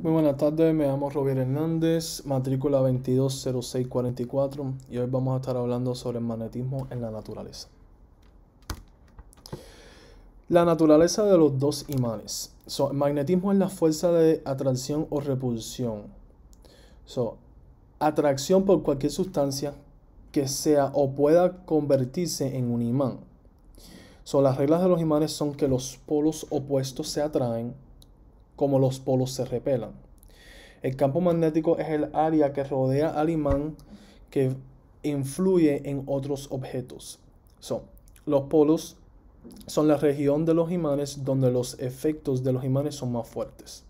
Muy buenas tardes, me llamo Robier Hernández, matrícula 220644 y hoy vamos a estar hablando sobre el magnetismo en la naturaleza. La naturaleza de los dos imanes. el magnetismo es la fuerza de atracción o repulsión. So, atracción por cualquier sustancia que sea o pueda convertirse en un imán. So, las reglas de los imanes son que los polos opuestos se atraen como los polos se repelan. El campo magnético es el área que rodea al imán que influye en otros objetos. son los polos son la región de los imanes donde los efectos de los imanes son más fuertes.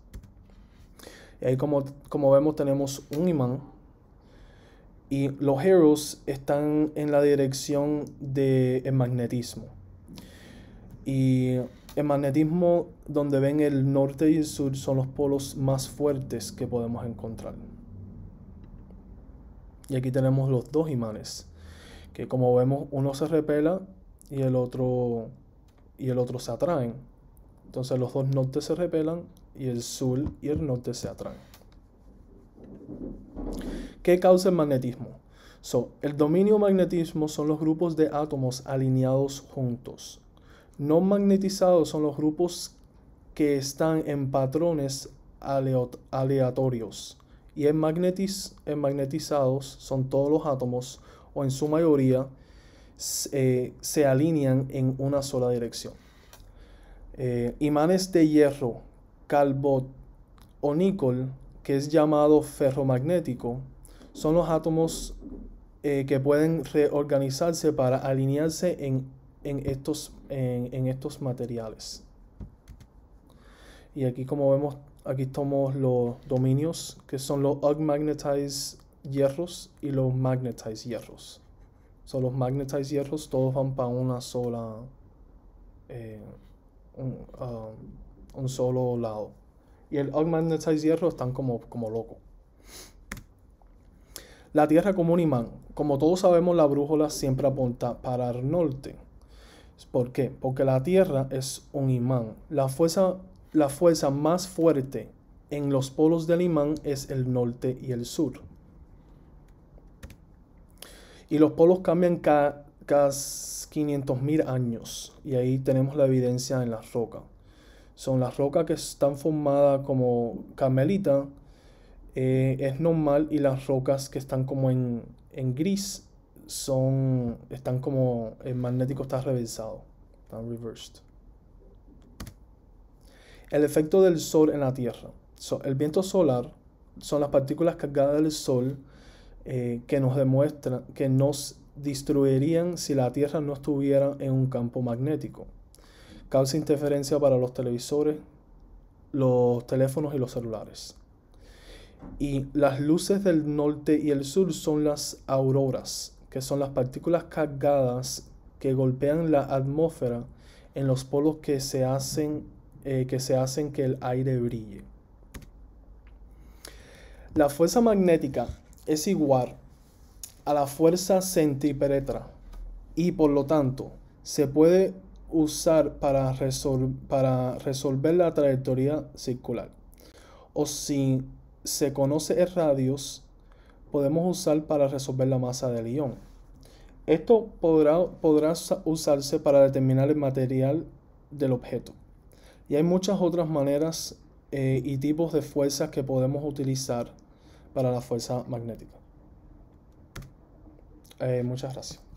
Y ahí como, como vemos tenemos un imán y los heroes están en la dirección del de magnetismo. Y el magnetismo donde ven el norte y el sur son los polos más fuertes que podemos encontrar. Y aquí tenemos los dos imanes, que como vemos uno se repela y el otro y el otro se atraen. Entonces los dos norte se repelan y el sur y el norte se atraen. ¿Qué causa el magnetismo? So, el dominio magnetismo son los grupos de átomos alineados juntos. No magnetizados son los grupos que están en patrones aleatorios. Y en, magnetizados son todos los átomos, o en su mayoría, eh, se alinean en una sola dirección. Eh, imanes de hierro, calbot o níquel, que es llamado ferromagnético, son los átomos eh, que pueden reorganizarse para alinearse en en estos, en, estos materiales. Y aquí como vemos, aquí estamos los dominios, que son los unmagnetized hierros y los magnetized hierros. Son los magnetized hierros, todos van para una sola, eh, um, un, solo lado. Y el unmagnetized hierro están como, como loco. La Tierra como un imán. Como todos sabemos, la brújula siempre apunta para el norte. ¿Por qué? Porque la Tierra es un imán. La fuerza, la fuerza más fuerte en los polos del imán es el norte y el sur. Y los polos cambian cada, 500.000 años. Y ahí tenemos la evidencia en las rocas. Son las rocas que están formadas como carmelita. Eh, es normal y las rocas que están como en, en gris son, están como, el magnético está reversado, están reversed. El efecto del sol en la Tierra. el viento solar son las partículas cargadas del sol eh, que nos demuestran que nos destruirían si la Tierra no estuviera en un campo magnético. Causa interferencia para los televisores, los teléfonos y los celulares. Y las luces del norte y el sur son las auroras, que son las partículas cargadas que golpean la atmósfera en los polos que se hacen, eh, que, se hacen que el aire brille. La fuerza magnética es igual a la fuerza centripeta y por lo tanto se puede usar para, para resolver la trayectoria circular. O si se conoce el radios, podemos usar para resolver la masa del ion. Esto podrá, usarse para determinar el material del objeto. Y hay muchas otras maneras eh, y tipos de fuerzas que podemos utilizar para la fuerza magnética. Eh, muchas gracias.